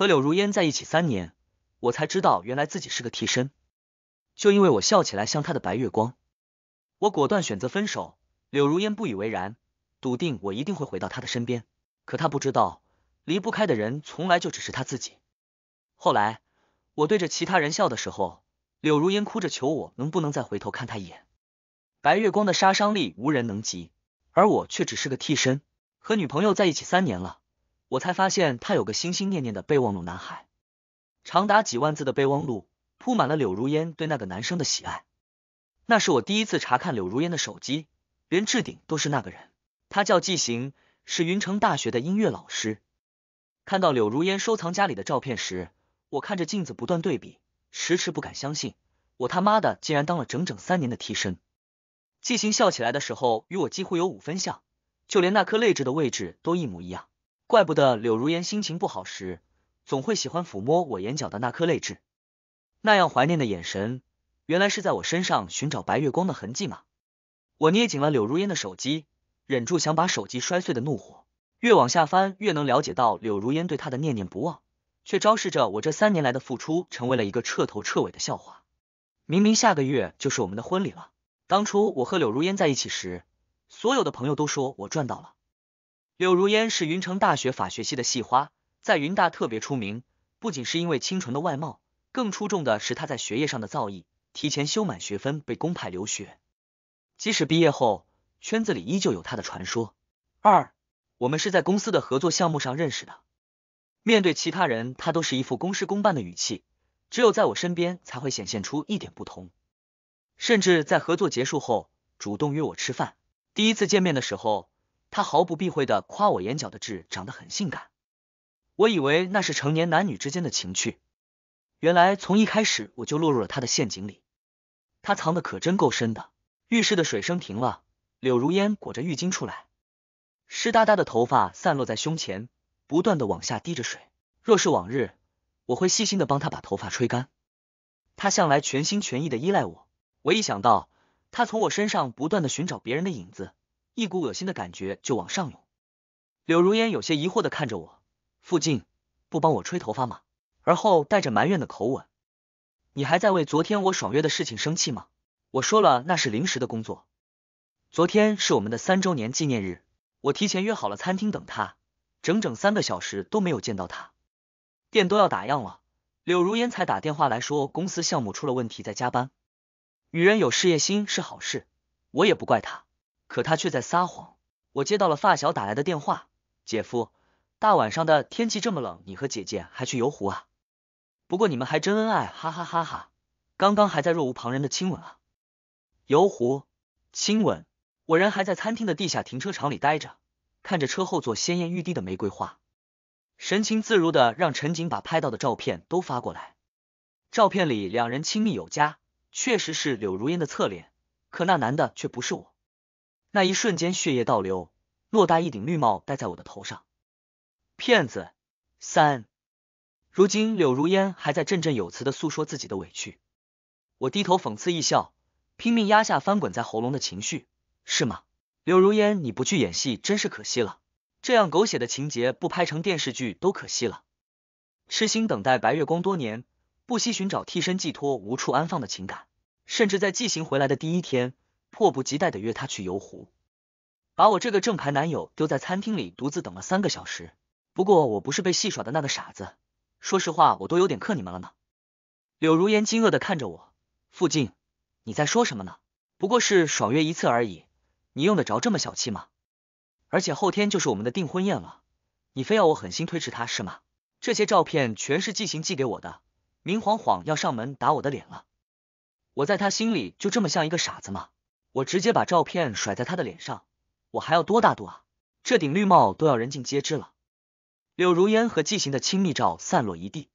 和柳如烟在一起三年，我才知道原来自己是个替身。就因为我笑起来像她的白月光，我果断选择分手。柳如烟不以为然，笃定我一定会回到她的身边。可他不知道，离不开的人从来就只是他自己。后来，我对着其他人笑的时候，柳如烟哭着求我能不能再回头看他一眼。白月光的杀伤力无人能及，而我却只是个替身。和女朋友在一起三年了。我才发现他有个心心念念的备忘录，男孩，长达几万字的备忘录铺满了柳如烟对那个男生的喜爱。那是我第一次查看柳如烟的手机，连置顶都是那个人。他叫季行，是云城大学的音乐老师。看到柳如烟收藏家里的照片时，我看着镜子不断对比，迟迟不敢相信，我他妈的竟然当了整整三年的替身。季行笑起来的时候，与我几乎有五分像，就连那颗泪痣的位置都一模一样。怪不得柳如烟心情不好时，总会喜欢抚摸我眼角的那颗泪痣，那样怀念的眼神，原来是在我身上寻找白月光的痕迹嘛。我捏紧了柳如烟的手机，忍住想把手机摔碎的怒火，越往下翻越能了解到柳如烟对他的念念不忘，却昭示着我这三年来的付出成为了一个彻头彻尾的笑话。明明下个月就是我们的婚礼了，当初我和柳如烟在一起时，所有的朋友都说我赚到了。柳如烟是云城大学法学系的系花，在云大特别出名。不仅是因为清纯的外貌，更出众的是她在学业上的造诣，提前修满学分被公派留学。即使毕业后，圈子里依旧有她的传说。二，我们是在公司的合作项目上认识的。面对其他人，他都是一副公事公办的语气，只有在我身边才会显现出一点不同。甚至在合作结束后，主动约我吃饭。第一次见面的时候。他毫不避讳的夸我眼角的痣长得很性感，我以为那是成年男女之间的情趣，原来从一开始我就落入了他的陷阱里，他藏的可真够深的。浴室的水声停了，柳如烟裹着浴巾出来，湿哒哒的头发散落在胸前，不断的往下滴着水。若是往日，我会细心的帮他把头发吹干，他向来全心全意的依赖我，我一想到他从我身上不断的寻找别人的影子。一股恶心的感觉就往上涌，柳如烟有些疑惑的看着我，附近不帮我吹头发吗？而后带着埋怨的口吻，你还在为昨天我爽约的事情生气吗？我说了那是临时的工作，昨天是我们的三周年纪念日，我提前约好了餐厅等他，整整三个小时都没有见到他，店都要打烊了，柳如烟才打电话来说公司项目出了问题在加班，女人有事业心是好事，我也不怪她。可他却在撒谎。我接到了发小打来的电话，姐夫，大晚上的天气这么冷，你和姐姐还去游湖啊？不过你们还真恩爱，哈哈哈哈！刚刚还在若无旁人的亲吻啊，游湖亲吻。我人还在餐厅的地下停车场里呆着，看着车后座鲜艳欲滴的玫瑰花，神情自如的让陈景把拍到的照片都发过来。照片里两人亲密有加，确实是柳如烟的侧脸，可那男的却不是我。那一瞬间，血液倒流，偌大一顶绿帽戴在我的头上。骗子三，如今柳如烟还在振振有词的诉说自己的委屈。我低头讽刺一笑，拼命压下翻滚在喉咙的情绪。是吗？柳如烟，你不去演戏真是可惜了。这样狗血的情节不拍成电视剧都可惜了。痴心等待白月光多年，不惜寻找替身寄托无处安放的情感，甚至在寄行回来的第一天。迫不及待的约他去游湖，把我这个正牌男友丢在餐厅里独自等了三个小时。不过我不是被戏耍的那个傻子，说实话我都有点克你们了呢。柳如烟惊愕的看着我，傅静，你在说什么呢？不过是爽约一次而已，你用得着这么小气吗？而且后天就是我们的订婚宴了，你非要我狠心推迟他是吗？这些照片全是季行寄给我的，明晃晃要上门打我的脸了。我在他心里就这么像一个傻子吗？我直接把照片甩在他的脸上，我还要多大度啊？这顶绿帽都要人尽皆知了。柳如烟和季行的亲密照散落一地，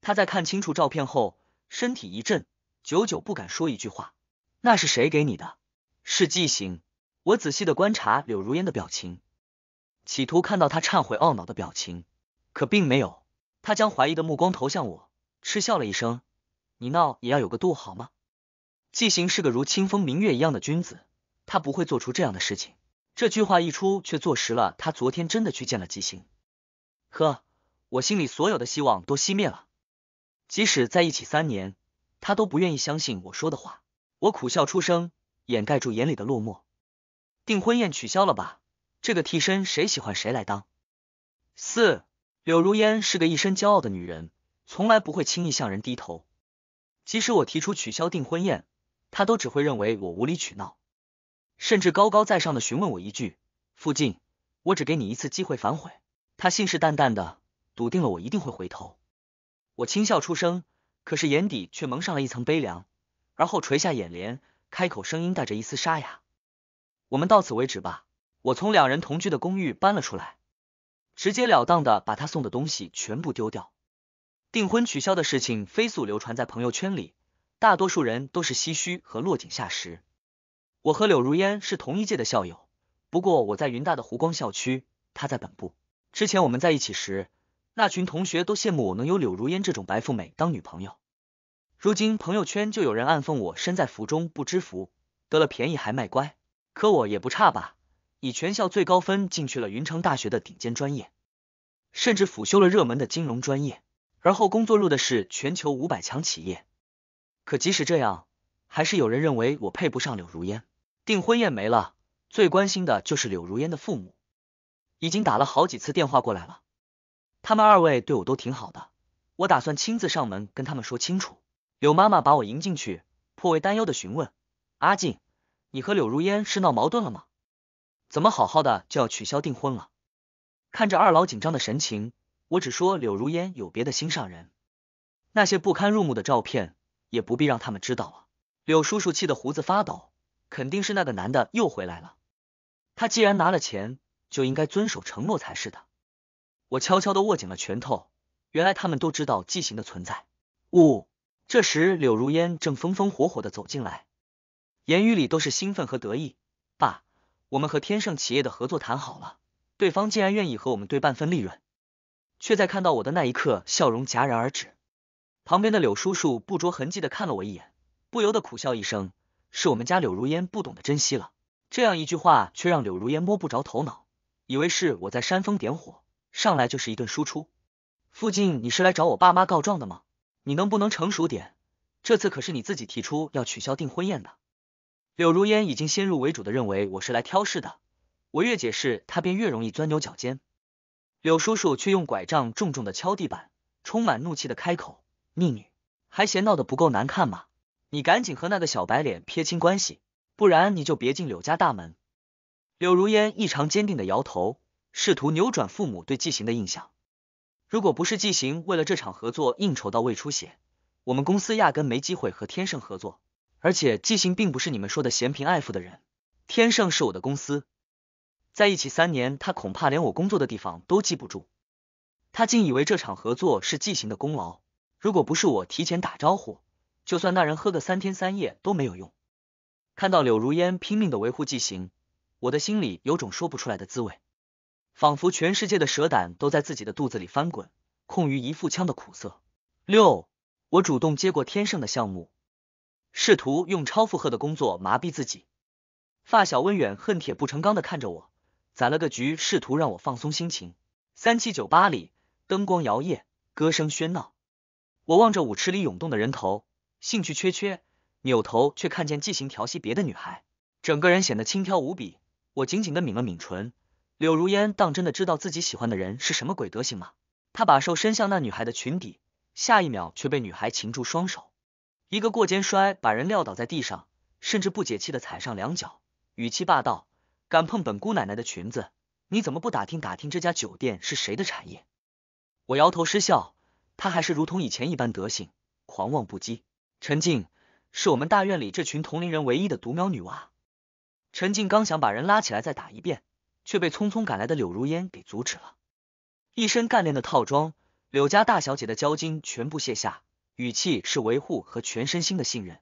他在看清楚照片后，身体一震，久久不敢说一句话。那是谁给你的？是季行。我仔细的观察柳如烟的表情，企图看到他忏悔懊恼的表情，可并没有。他将怀疑的目光投向我，嗤笑了一声：“你闹也要有个度，好吗？”季行是个如清风明月一样的君子，他不会做出这样的事情。这句话一出，却坐实了他昨天真的去见了季行。呵，我心里所有的希望都熄灭了。即使在一起三年，他都不愿意相信我说的话。我苦笑出声，掩盖住眼里的落寞。订婚宴取消了吧？这个替身谁喜欢谁来当。四柳如烟是个一身骄傲的女人，从来不会轻易向人低头。即使我提出取消订婚宴。他都只会认为我无理取闹，甚至高高在上的询问我一句：“傅晋，我只给你一次机会反悔。”他信誓旦旦的笃定了我一定会回头。我轻笑出声，可是眼底却蒙上了一层悲凉，而后垂下眼帘，开口声音带着一丝沙哑：“我们到此为止吧。”我从两人同居的公寓搬了出来，直截了当的把他送的东西全部丢掉。订婚取消的事情飞速流传在朋友圈里。大多数人都是唏嘘和落井下石。我和柳如烟是同一届的校友，不过我在云大的湖光校区，她在本部。之前我们在一起时，那群同学都羡慕我能有柳如烟这种白富美当女朋友。如今朋友圈就有人暗讽我身在福中不知福，得了便宜还卖乖。可我也不差吧？以全校最高分进去了云城大学的顶尖专业，甚至辅修了热门的金融专业，而后工作入的是全球五百强企业。可即使这样，还是有人认为我配不上柳如烟。订婚宴没了，最关心的就是柳如烟的父母，已经打了好几次电话过来了。他们二位对我都挺好的，我打算亲自上门跟他们说清楚。柳妈妈把我迎进去，颇为担忧的询问：“阿静，你和柳如烟是闹矛盾了吗？怎么好好的就要取消订婚了？”看着二老紧张的神情，我只说柳如烟有别的心上人，那些不堪入目的照片。也不必让他们知道了。柳叔叔气得胡子发抖，肯定是那个男的又回来了。他既然拿了钱，就应该遵守承诺才是的。我悄悄的握紧了拳头，原来他们都知道纪行的存在。呜。这时柳如烟正风风火火的走进来，言语里都是兴奋和得意。爸，我们和天盛企业的合作谈好了，对方竟然愿意和我们对半分利润，却在看到我的那一刻，笑容戛然而止。旁边的柳叔叔不着痕迹的看了我一眼，不由得苦笑一声：“是我们家柳如烟不懂得珍惜了。”这样一句话却让柳如烟摸不着头脑，以为是我在煽风点火，上来就是一顿输出：“附近你是来找我爸妈告状的吗？你能不能成熟点？这次可是你自己提出要取消订婚宴的。”柳如烟已经先入为主的认为我是来挑事的，我越解释他便越容易钻牛角尖。柳叔叔却用拐杖重重的敲地板，充满怒气的开口。逆女，还嫌闹得不够难看吗？你赶紧和那个小白脸撇清关系，不然你就别进柳家大门。柳如烟异常坚定的摇头，试图扭转父母对季行的印象。如果不是季行为了这场合作应酬到胃出血，我们公司压根没机会和天盛合作。而且季行并不是你们说的嫌贫爱富的人，天盛是我的公司，在一起三年，他恐怕连我工作的地方都记不住。他竟以为这场合作是季行的功劳。如果不是我提前打招呼，就算那人喝个三天三夜都没有用。看到柳如烟拼命的维护季行，我的心里有种说不出来的滋味，仿佛全世界的蛇胆都在自己的肚子里翻滚，空余一腹腔的苦涩。六，我主动接过天盛的项目，试图用超负荷的工作麻痹自己。发小温远恨铁不成钢的看着我，攒了个局，试图让我放松心情。三七酒吧里，灯光摇曳，歌声喧闹。我望着舞池里涌动的人头，兴趣缺缺，扭头却看见季行调戏别的女孩，整个人显得轻佻无比。我紧紧的抿了抿唇。柳如烟当真的知道自己喜欢的人是什么鬼德行吗？他把手伸向那女孩的裙底，下一秒却被女孩擒住双手，一个过肩摔把人撂倒在地上，甚至不解气的踩上两脚，语气霸道：“敢碰本姑奶奶的裙子，你怎么不打听打听这家酒店是谁的产业？”我摇头失笑。他还是如同以前一般德行，狂妄不羁。陈静是我们大院里这群同龄人唯一的独苗女娃。陈静刚想把人拉起来再打一遍，却被匆匆赶来的柳如烟给阻止了。一身干练的套装，柳家大小姐的交金全部卸下，语气是维护和全身心的信任。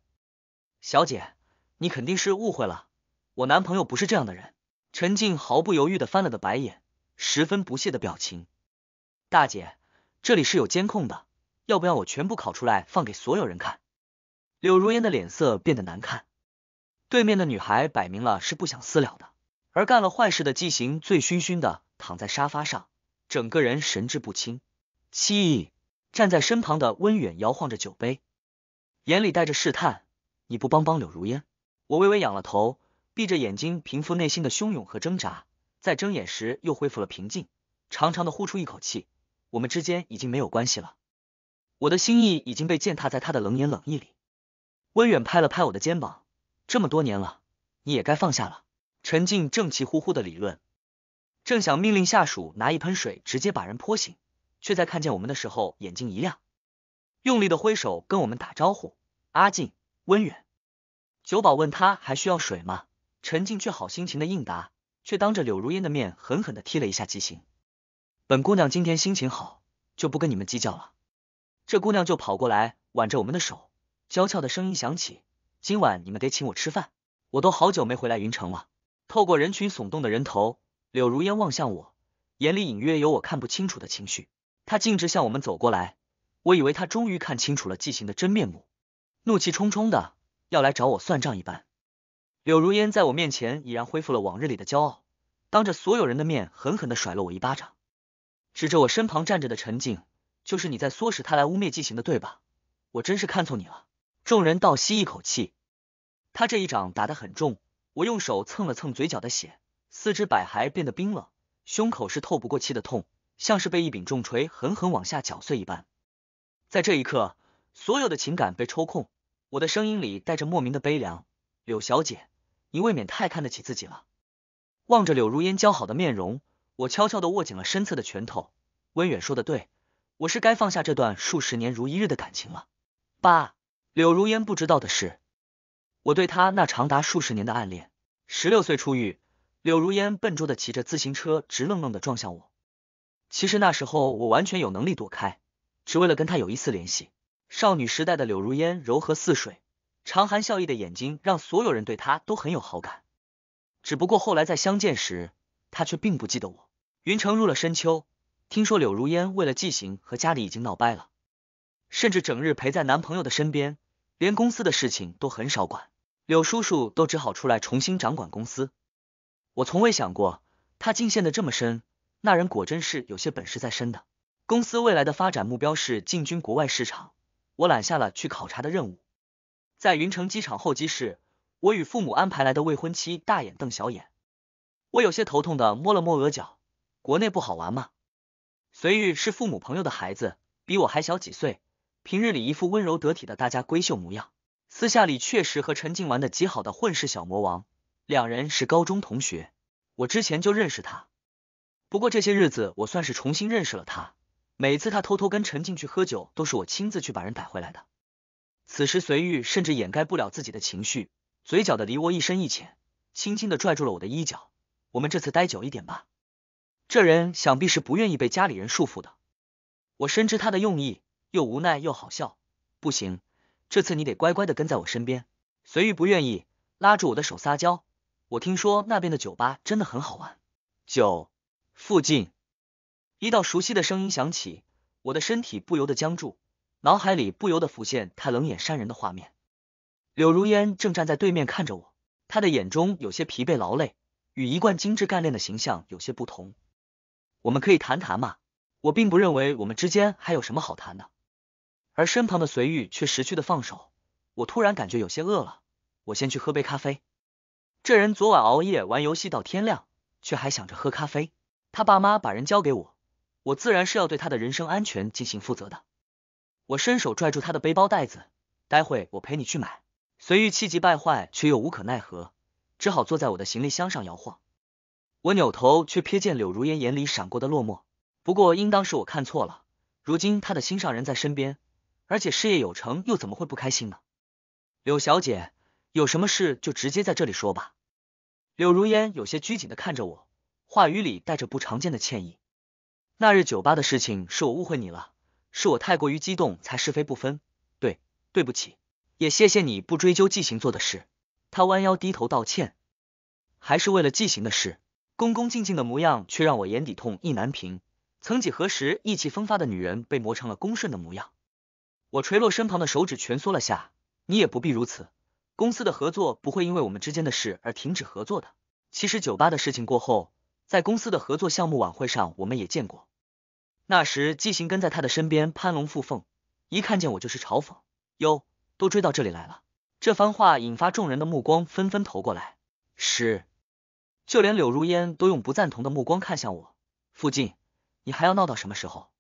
小姐，你肯定是误会了，我男朋友不是这样的人。陈静毫不犹豫的翻了个白眼，十分不屑的表情。大姐。这里是有监控的，要不要我全部拷出来放给所有人看？柳如烟的脸色变得难看，对面的女孩摆明了是不想私了的，而干了坏事的纪行醉醺醺的躺在沙发上，整个人神志不清。七站在身旁的温远摇晃着酒杯，眼里带着试探。你不帮帮柳如烟？我微微仰了头，闭着眼睛平复内心的汹涌和挣扎，在睁眼时又恢复了平静，长长的呼出一口气。我们之间已经没有关系了，我的心意已经被践踏在他的冷眼冷意里。温远拍了拍我的肩膀，这么多年了，你也该放下了。陈静正气呼呼的理论，正想命令下属拿一盆水直接把人泼醒，却在看见我们的时候眼睛一亮，用力的挥手跟我们打招呼。阿静，温远，酒保问他还需要水吗？陈静却好心情的应答，却当着柳如烟的面狠狠的踢了一下吉行。本姑娘今天心情好，就不跟你们计较了。这姑娘就跑过来挽着我们的手，娇俏的声音响起：“今晚你们得请我吃饭，我都好久没回来云城了。”透过人群耸动的人头，柳如烟望向我，眼里隐约有我看不清楚的情绪。她径直向我们走过来，我以为她终于看清楚了纪行的真面目，怒气冲冲的要来找我算账一般。柳如烟在我面前已然恢复了往日里的骄傲，当着所有人的面狠狠的甩了我一巴掌。指着我身旁站着的陈静，就是你在唆使他来污蔑季行的，对吧？我真是看错你了。众人倒吸一口气，他这一掌打得很重，我用手蹭了蹭嘴角的血，四肢百骸变得冰冷，胸口是透不过气的痛，像是被一柄重锤狠狠往下绞碎一般。在这一刻，所有的情感被抽空，我的声音里带着莫名的悲凉。柳小姐，你未免太看得起自己了。望着柳如烟姣好的面容。我悄悄的握紧了身侧的拳头，温远说的对，我是该放下这段数十年如一日的感情了。爸，柳如烟不知道的是，我对他那长达数十年的暗恋。十六岁初遇，柳如烟笨拙的骑着自行车，直愣愣的撞向我。其实那时候我完全有能力躲开，只为了跟他有一丝联系。少女时代的柳如烟柔和似水，常含笑意的眼睛让所有人对她都很有好感。只不过后来在相见时，她却并不记得我。云城入了深秋，听说柳如烟为了纪行和家里已经闹掰了，甚至整日陪在男朋友的身边，连公司的事情都很少管，柳叔叔都只好出来重新掌管公司。我从未想过他进陷的这么深，那人果真是有些本事在身的。公司未来的发展目标是进军国外市场，我揽下了去考察的任务。在云城机场候机室，我与父母安排来的未婚妻大眼瞪小眼，我有些头痛的摸了摸额角。国内不好玩吗？隋玉是父母朋友的孩子，比我还小几岁，平日里一副温柔得体的大家闺秀模样，私下里确实和陈静玩的极好的混世小魔王，两人是高中同学，我之前就认识他，不过这些日子我算是重新认识了他，每次他偷偷跟陈静去喝酒，都是我亲自去把人逮回来的。此时隋玉甚至掩盖不了自己的情绪，嘴角的梨涡一深一浅，轻轻的拽住了我的衣角，我们这次待久一点吧。这人想必是不愿意被家里人束缚的，我深知他的用意，又无奈又好笑。不行，这次你得乖乖的跟在我身边。随玉不愿意，拉住我的手撒娇。我听说那边的酒吧真的很好玩。九附近，一道熟悉的声音响起，我的身体不由得僵住，脑海里不由得浮现他冷眼善人的画面。柳如烟正站在对面看着我，她的眼中有些疲惫劳累，与一贯精致干练的形象有些不同。我们可以谈谈嘛？我并不认为我们之间还有什么好谈的，而身旁的隋玉却识趣的放手。我突然感觉有些饿了，我先去喝杯咖啡。这人昨晚熬夜玩游戏到天亮，却还想着喝咖啡。他爸妈把人交给我，我自然是要对他的人身安全进行负责的。我伸手拽住他的背包袋子，待会我陪你去买。隋玉气急败坏，却又无可奈何，只好坐在我的行李箱上摇晃。我扭头，却瞥见柳如烟眼里闪过的落寞。不过，应当是我看错了。如今她的心上人在身边，而且事业有成，又怎么会不开心呢？柳小姐，有什么事就直接在这里说吧。柳如烟有些拘谨的看着我，话语里带着不常见的歉意。那日酒吧的事情是我误会你了，是我太过于激动才是非不分。对，对不起，也谢谢你不追究季行做的事。他弯腰低头道歉，还是为了季行的事。恭恭敬敬的模样，却让我眼底痛意难平。曾几何时，意气风发的女人被磨成了恭顺的模样。我垂落身旁的手指，蜷缩了下。你也不必如此，公司的合作不会因为我们之间的事而停止合作的。其实酒吧的事情过后，在公司的合作项目晚会上，我们也见过。那时季行跟在他的身边攀龙附凤，一看见我就是嘲讽。哟，都追到这里来了。这番话引发众人的目光纷纷投过来。是。就连柳如烟都用不赞同的目光看向我，傅晋，你还要闹到什么时候？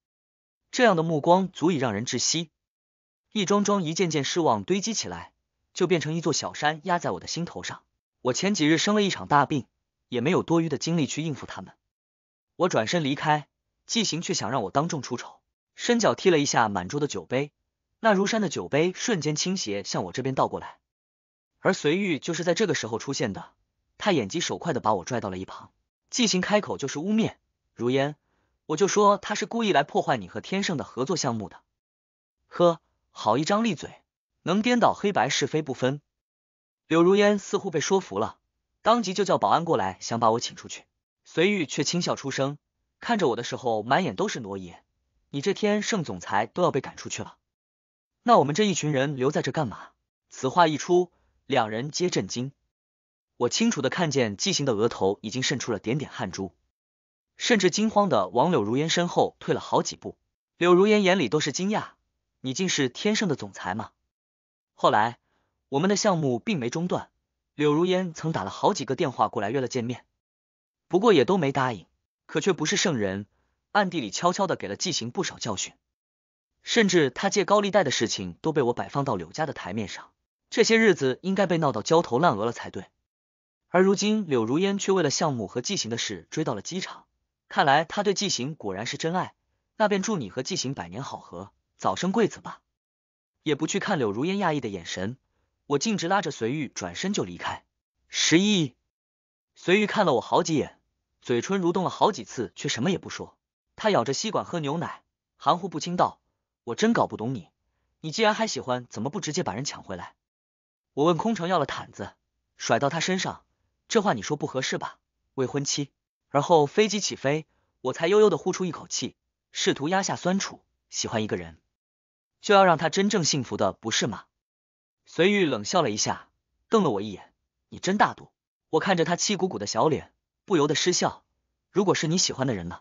这样的目光足以让人窒息。一桩桩、一件件失望堆积起来，就变成一座小山压在我的心头上。我前几日生了一场大病，也没有多余的精力去应付他们。我转身离开，纪行却想让我当众出丑，伸脚踢了一下满桌的酒杯，那如山的酒杯瞬间倾斜向我这边倒过来。而随玉就是在这个时候出现的。他眼疾手快的把我拽到了一旁，即行开口就是污蔑。如烟，我就说他是故意来破坏你和天盛的合作项目的。呵，好一张利嘴，能颠倒黑白，是非不分。柳如烟似乎被说服了，当即就叫保安过来，想把我请出去。随玉却轻笑出声，看着我的时候，满眼都是挪移。你这天盛总裁都要被赶出去了，那我们这一群人留在这干嘛？此话一出，两人皆震惊。我清楚的看见纪行的额头已经渗出了点点汗珠，甚至惊慌的往柳如烟身后退了好几步。柳如烟眼里都是惊讶：“你竟是天盛的总裁吗？”后来，我们的项目并没中断。柳如烟曾打了好几个电话过来约了见面，不过也都没答应。可却不是圣人，暗地里悄悄的给了纪行不少教训，甚至他借高利贷的事情都被我摆放到柳家的台面上。这些日子应该被闹到焦头烂额了才对。而如今，柳如烟却为了项目和纪行的事追到了机场。看来，他对纪行果然是真爱。那便祝你和纪行百年好合，早生贵子吧。也不去看柳如烟讶异的眼神，我径直拉着随玉转身就离开。十一，随玉看了我好几眼，嘴唇蠕动了好几次，却什么也不说。他咬着吸管喝牛奶，含糊不清道：“我真搞不懂你，你既然还喜欢，怎么不直接把人抢回来？”我问空乘要了毯子，甩到他身上。这话你说不合适吧，未婚妻。而后飞机起飞，我才悠悠的呼出一口气，试图压下酸楚。喜欢一个人，就要让他真正幸福的，不是吗？随玉冷笑了一下，瞪了我一眼：“你真大度。”我看着他气鼓鼓的小脸，不由得失笑。如果是你喜欢的人呢？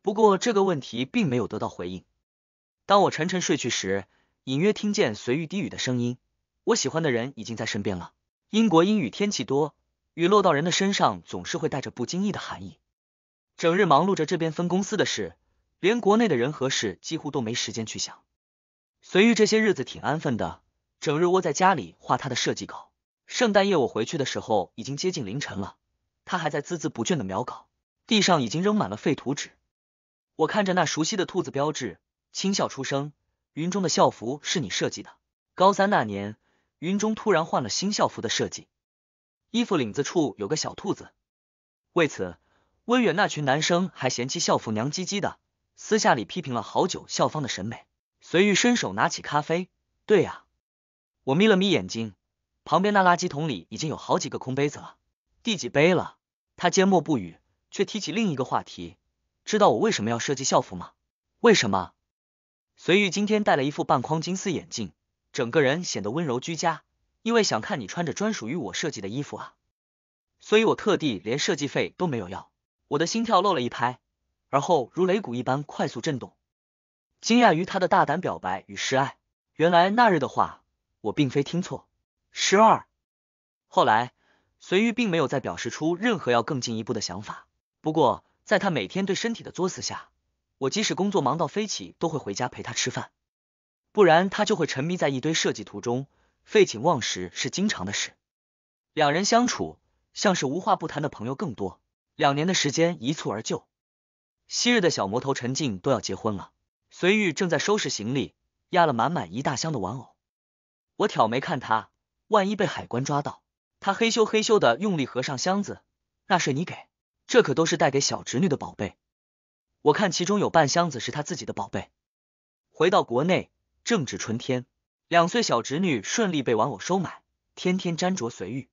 不过这个问题并没有得到回应。当我沉沉睡去时，隐约听见随玉低语的声音：“我喜欢的人已经在身边了。”英国阴雨天气多。雨落到人的身上，总是会带着不经意的寒意。整日忙碌着这边分公司的事，连国内的人和事几乎都没时间去想。随玉这些日子挺安分的，整日窝在家里画他的设计稿。圣诞夜我回去的时候，已经接近凌晨了，他还在孜孜不倦的描稿，地上已经扔满了废图纸。我看着那熟悉的兔子标志，轻笑出声。云中的校服是你设计的，高三那年，云中突然换了新校服的设计。衣服领子处有个小兔子，为此，温远那群男生还嫌弃校服娘唧唧的，私下里批评了好久校方的审美。隋玉伸手拿起咖啡，对呀，我眯了眯眼睛，旁边那垃圾桶里已经有好几个空杯子了，第几杯了？他缄默不语，却提起另一个话题，知道我为什么要设计校服吗？为什么？隋玉今天戴了一副半框金丝眼镜，整个人显得温柔居家。因为想看你穿着专属于我设计的衣服啊，所以我特地连设计费都没有要。我的心跳漏了一拍，而后如擂鼓一般快速震动，惊讶于他的大胆表白与示爱。原来那日的话，我并非听错。十二，后来，随玉并没有再表示出任何要更进一步的想法。不过，在他每天对身体的作死下，我即使工作忙到飞起，都会回家陪他吃饭，不然他就会沉迷在一堆设计图中。废寝忘食是经常的事，两人相处像是无话不谈的朋友更多。两年的时间一蹴而就，昔日的小魔头陈静都要结婚了，随玉正在收拾行李，压了满满一大箱的玩偶。我挑眉看他，万一被海关抓到，他嘿咻嘿咻的用力合上箱子。那税你给，这可都是带给小侄女的宝贝。我看其中有半箱子是他自己的宝贝。回到国内正值春天。两岁小侄女顺利被玩偶收买，天天粘着随遇。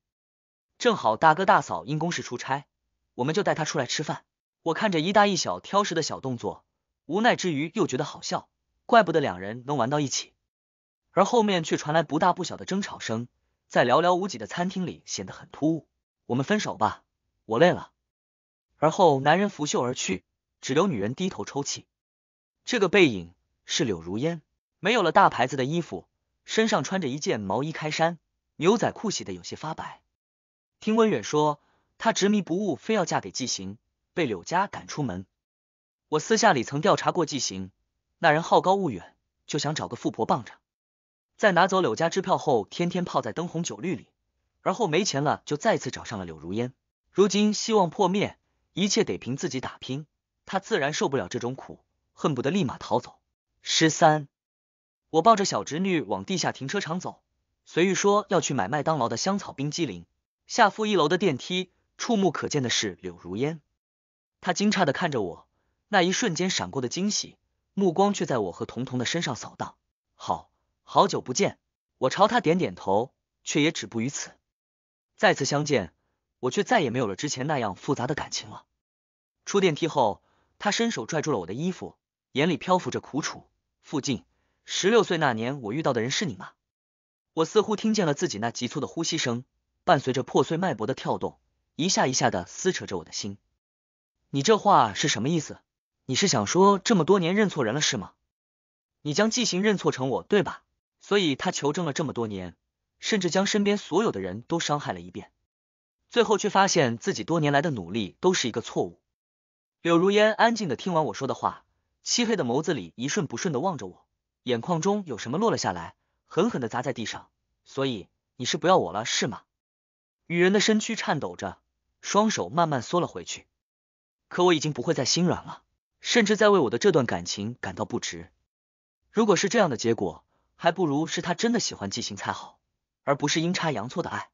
正好大哥大嫂因公事出差，我们就带她出来吃饭。我看着一大一小挑食的小动作，无奈之余又觉得好笑，怪不得两人能玩到一起。而后面却传来不大不小的争吵声，在寥寥无几的餐厅里显得很突兀。我们分手吧，我累了。而后男人拂袖而去，只留女人低头抽泣。这个背影是柳如烟，没有了大牌子的衣服。身上穿着一件毛衣开衫，牛仔裤洗的有些发白。听温远说，她执迷不悟，非要嫁给季行，被柳家赶出门。我私下里曾调查过季行，那人好高骛远，就想找个富婆傍着。在拿走柳家支票后，天天泡在灯红酒绿里，而后没钱了，就再次找上了柳如烟。如今希望破灭，一切得凭自己打拼，他自然受不了这种苦，恨不得立马逃走。十三。我抱着小侄女往地下停车场走，随遇说要去买麦当劳的香草冰激凌。下负一楼的电梯，触目可见的是柳如烟。他惊诧的看着我，那一瞬间闪过的惊喜，目光却在我和彤彤的身上扫荡。好，好久不见，我朝他点点头，却也止步于此。再次相见，我却再也没有了之前那样复杂的感情了。出电梯后，他伸手拽住了我的衣服，眼里漂浮着苦楚。附近。十六岁那年，我遇到的人是你吗？我似乎听见了自己那急促的呼吸声，伴随着破碎脉搏的跳动，一下一下的撕扯着我的心。你这话是什么意思？你是想说这么多年认错人了是吗？你将纪行认错成我，对吧？所以他求证了这么多年，甚至将身边所有的人都伤害了一遍，最后却发现自己多年来的努力都是一个错误。柳如烟安静的听完我说的话，漆黑的眸子里一瞬不瞬的望着我。眼眶中有什么落了下来，狠狠的砸在地上。所以你是不要我了是吗？女人的身躯颤抖着，双手慢慢缩了回去。可我已经不会再心软了，甚至在为我的这段感情感到不值。如果是这样的结果，还不如是他真的喜欢季行才好，而不是阴差阳错的爱。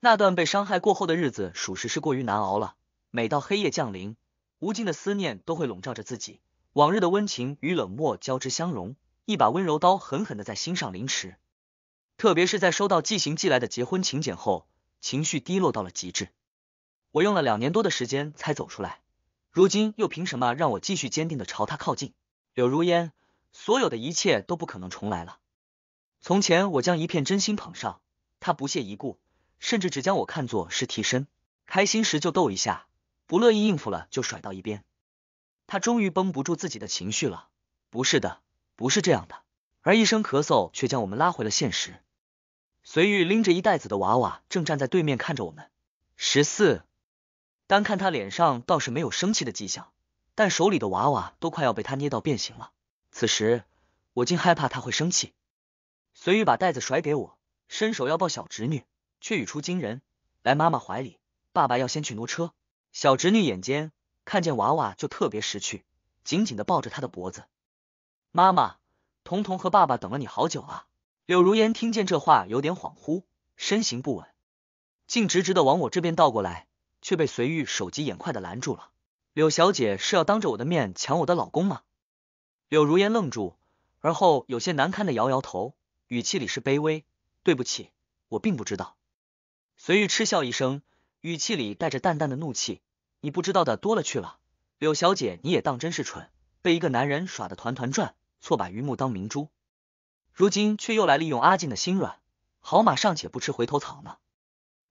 那段被伤害过后的日子，属实是过于难熬了。每到黑夜降临，无尽的思念都会笼罩着自己，往日的温情与冷漠交织相融。一把温柔刀狠狠的在心上凌迟，特别是在收到季行寄来的结婚请柬后，情绪低落到了极致。我用了两年多的时间才走出来，如今又凭什么让我继续坚定的朝他靠近？柳如烟，所有的一切都不可能重来了。从前我将一片真心捧上，他不屑一顾，甚至只将我看作是替身，开心时就逗一下，不乐意应付了就甩到一边。他终于绷不住自己的情绪了，不是的。不是这样的，而一声咳嗽却将我们拉回了现实。隋玉拎着一袋子的娃娃，正站在对面看着我们。十四，单看他脸上倒是没有生气的迹象，但手里的娃娃都快要被他捏到变形了。此时，我竟害怕他会生气。隋玉把袋子甩给我，伸手要抱小侄女，却语出惊人：“来妈妈怀里，爸爸要先去挪车。”小侄女眼尖，看见娃娃就特别识趣，紧紧的抱着他的脖子。妈妈，童童和爸爸等了你好久啊！柳如烟听见这话，有点恍惚，身形不稳，竟直直的往我这边倒过来，却被随玉手疾眼快的拦住了。柳小姐是要当着我的面抢我的老公吗？柳如烟愣住，而后有些难堪的摇摇头，语气里是卑微：“对不起，我并不知道。”随玉嗤笑一声，语气里带着淡淡的怒气：“你不知道的多了去了，柳小姐，你也当真是蠢，被一个男人耍的团团转。”错把榆木当明珠，如今却又来利用阿静的心软，好马尚且不吃回头草呢，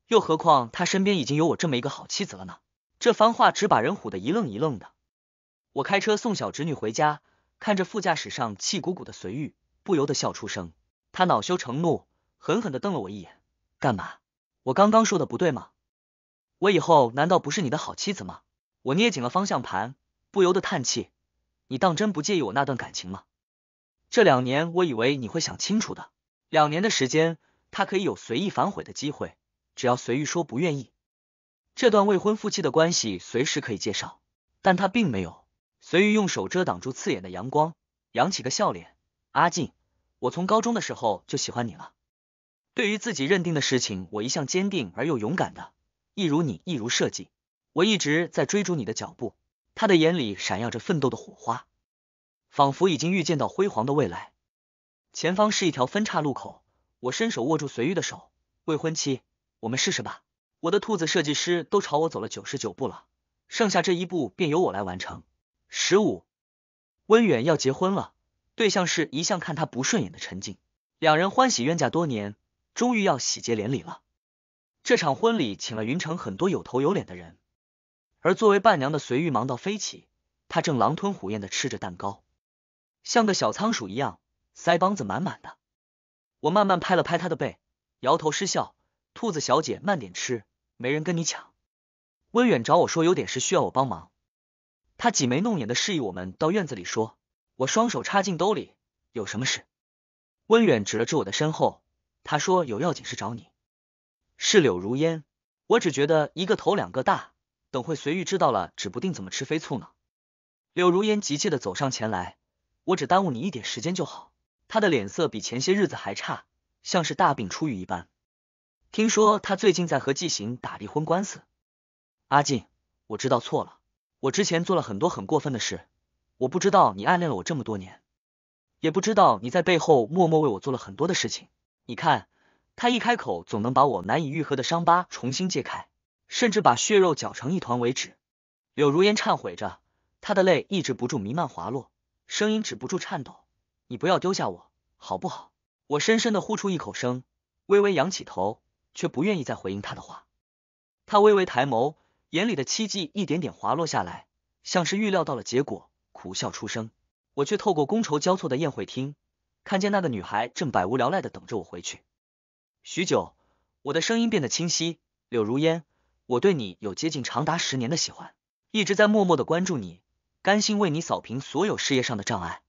又何况他身边已经有我这么一个好妻子了呢？这番话只把人唬得一愣一愣的。我开车送小侄女回家，看着副驾驶上气鼓鼓的随玉，不由得笑出声。他恼羞成怒，狠狠的瞪了我一眼：“干嘛？我刚刚说的不对吗？我以后难道不是你的好妻子吗？”我捏紧了方向盘，不由得叹气：“你当真不介意我那段感情吗？”这两年，我以为你会想清楚的。两年的时间，他可以有随意反悔的机会，只要随意说不愿意，这段未婚夫妻的关系随时可以介绍。但他并没有。随意用手遮挡住刺眼的阳光，扬起个笑脸。阿静，我从高中的时候就喜欢你了。对于自己认定的事情，我一向坚定而又勇敢的，一如你，一如设计。我一直在追逐你的脚步。他的眼里闪耀着奋斗的火花。仿佛已经预见到辉煌的未来，前方是一条分叉路口。我伸手握住随玉的手，未婚妻，我们试试吧。我的兔子设计师都朝我走了九十九步了，剩下这一步便由我来完成。十五，温远要结婚了，对象是一向看他不顺眼的陈静，两人欢喜冤家多年，终于要喜结连理了。这场婚礼请了云城很多有头有脸的人，而作为伴娘的随玉忙到飞起，她正狼吞虎咽的吃着蛋糕。像个小仓鼠一样，腮帮子满满的。我慢慢拍了拍他的背，摇头失笑。兔子小姐，慢点吃，没人跟你抢。温远找我说有点事需要我帮忙，他挤眉弄眼的示意我们到院子里说。我双手插进兜里，有什么事？温远指了指我的身后，他说有要紧事找你。是柳如烟，我只觉得一个头两个大，等会随玉知道了，指不定怎么吃飞醋呢。柳如烟急切的走上前来。我只耽误你一点时间就好。他的脸色比前些日子还差，像是大病初愈一般。听说他最近在和季行打离婚官司。阿静，我知道错了，我之前做了很多很过分的事，我不知道你暗恋了我这么多年，也不知道你在背后默默为我做了很多的事情。你看，他一开口，总能把我难以愈合的伤疤重新揭开，甚至把血肉搅成一团为止。柳如烟忏悔着，她的泪抑制不住弥漫滑落。声音止不住颤抖，你不要丢下我，好不好？我深深的呼出一口声，微微扬起头，却不愿意再回应他的话。他微微抬眸，眼里的期冀一点点滑落下来，像是预料到了结果，苦笑出声。我却透过觥筹交错的宴会厅，看见那个女孩正百无聊赖的等着我回去。许久，我的声音变得清晰：“柳如烟，我对你有接近长达十年的喜欢，一直在默默的关注你。”甘心为你扫平所有事业上的障碍，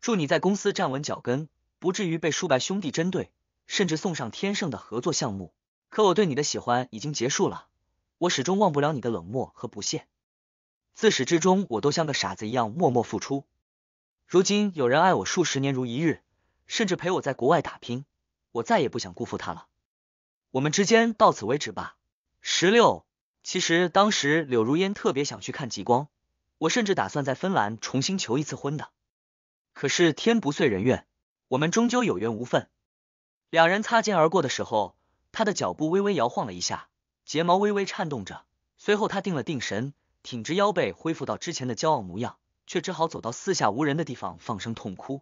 祝你在公司站稳脚跟，不至于被叔伯兄弟针对，甚至送上天圣的合作项目。可我对你的喜欢已经结束了，我始终忘不了你的冷漠和不屑。自始至终，我都像个傻子一样默默付出。如今有人爱我数十年如一日，甚至陪我在国外打拼，我再也不想辜负他了。我们之间到此为止吧。十六，其实当时柳如烟特别想去看极光。我甚至打算在芬兰重新求一次婚的，可是天不遂人愿，我们终究有缘无分。两人擦肩而过的时候，他的脚步微微摇晃了一下，睫毛微微颤动着，随后他定了定神，挺直腰背，恢复到之前的骄傲模样，却只好走到四下无人的地方放声痛哭。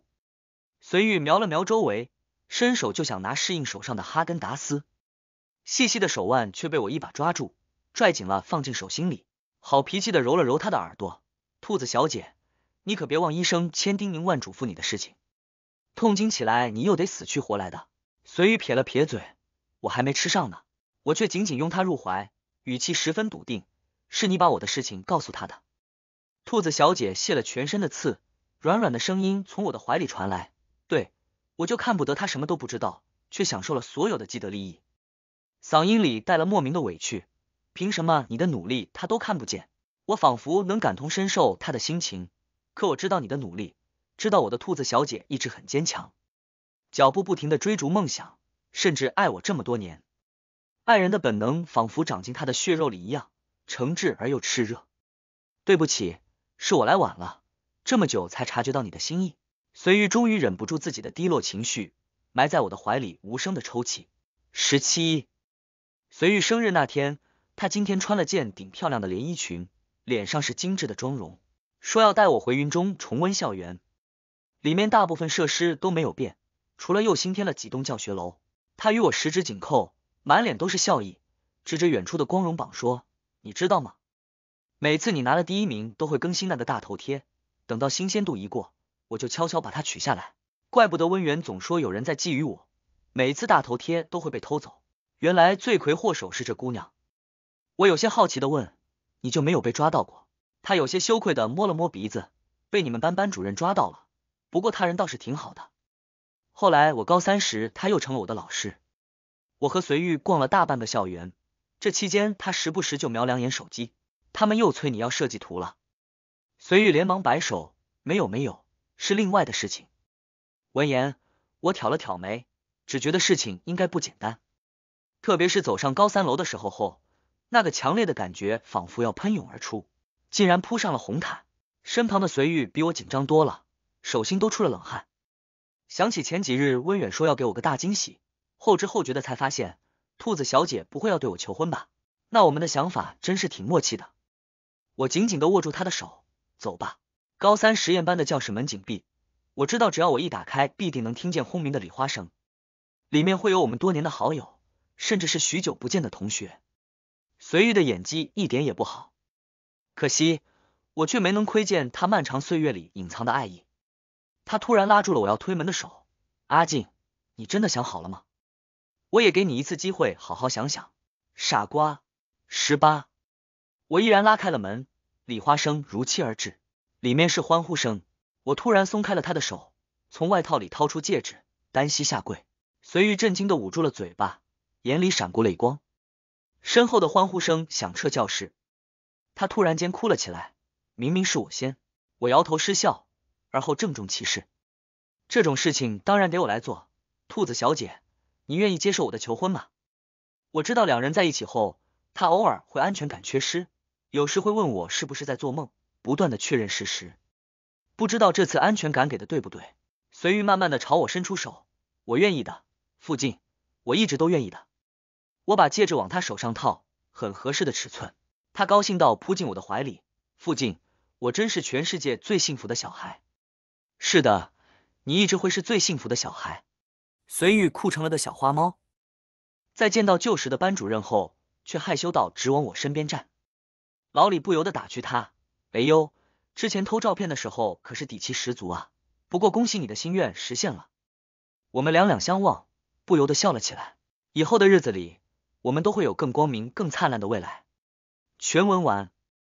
随玉瞄了瞄周围，伸手就想拿适应手上的哈根达斯，细细的手腕却被我一把抓住，拽紧了放进手心里，好脾气的揉了揉他的耳朵。兔子小姐，你可别忘医生千叮咛万嘱咐你的事情。痛经起来，你又得死去活来的。随玉撇了撇嘴，我还没吃上呢，我却紧紧拥她入怀，语气十分笃定，是你把我的事情告诉他的。兔子小姐卸了全身的刺，软软的声音从我的怀里传来，对我就看不得他什么都不知道，却享受了所有的既得利益，嗓音里带了莫名的委屈，凭什么你的努力他都看不见？我仿佛能感同身受他的心情，可我知道你的努力，知道我的兔子小姐一直很坚强，脚步不停的追逐梦想，甚至爱我这么多年。爱人的本能仿佛长进他的血肉里一样，诚挚而又炽热。对不起，是我来晚了，这么久才察觉到你的心意。随玉终于忍不住自己的低落情绪，埋在我的怀里无声的抽泣。十七，随玉生日那天，她今天穿了件顶漂亮的连衣裙。脸上是精致的妆容，说要带我回云中重温校园，里面大部分设施都没有变，除了又新添了几栋教学楼。他与我十指紧扣，满脸都是笑意，指着远处的光荣榜说：“你知道吗？每次你拿了第一名，都会更新那个大头贴，等到新鲜度一过，我就悄悄把它取下来。怪不得温源总说有人在觊觎我，每次大头贴都会被偷走，原来罪魁祸首是这姑娘。”我有些好奇的问。你就没有被抓到过？他有些羞愧的摸了摸鼻子，被你们班班主任抓到了。不过他人倒是挺好的。后来我高三时，他又成了我的老师。我和隋玉逛了大半个校园，这期间他时不时就瞄两眼手机。他们又催你要设计图了。隋玉连忙摆手，没有没有，是另外的事情。闻言，我挑了挑眉，只觉得事情应该不简单。特别是走上高三楼的时候后。那个强烈的感觉仿佛要喷涌而出，竟然铺上了红毯。身旁的随玉比我紧张多了，手心都出了冷汗。想起前几日温远说要给我个大惊喜，后知后觉的才发现，兔子小姐不会要对我求婚吧？那我们的想法真是挺默契的。我紧紧的握住她的手，走吧。高三实验班的教室门紧闭，我知道只要我一打开，必定能听见轰鸣的礼花声，里面会有我们多年的好友，甚至是许久不见的同学。随玉的演技一点也不好，可惜我却没能窥见他漫长岁月里隐藏的爱意。他突然拉住了我要推门的手，阿静，你真的想好了吗？我也给你一次机会，好好想想，傻瓜。十八，我依然拉开了门，礼花声如期而至，里面是欢呼声。我突然松开了他的手，从外套里掏出戒指，单膝下跪。随玉震惊的捂住了嘴巴，眼里闪过泪光。身后的欢呼声响彻教室，他突然间哭了起来。明明是我先，我摇头失笑，而后郑重其事：这种事情当然得我来做。兔子小姐，你愿意接受我的求婚吗？我知道两人在一起后，他偶尔会安全感缺失，有时会问我是不是在做梦，不断的确认事实。不知道这次安全感给的对不对。随玉慢慢的朝我伸出手，我愿意的，附近，我一直都愿意的。我把戒指往他手上套，很合适的尺寸。他高兴到扑进我的怀里，父亲，我真是全世界最幸福的小孩。是的，你一直会是最幸福的小孩。随玉哭成了的小花猫，在见到旧时的班主任后，却害羞到直往我身边站。老李不由得打趣他：“哎呦，之前偷照片的时候可是底气十足啊！不过恭喜你的心愿实现了。”我们两两相望，不由得笑了起来。以后的日子里。我们都会有更光明、更灿烂的未来。全文完。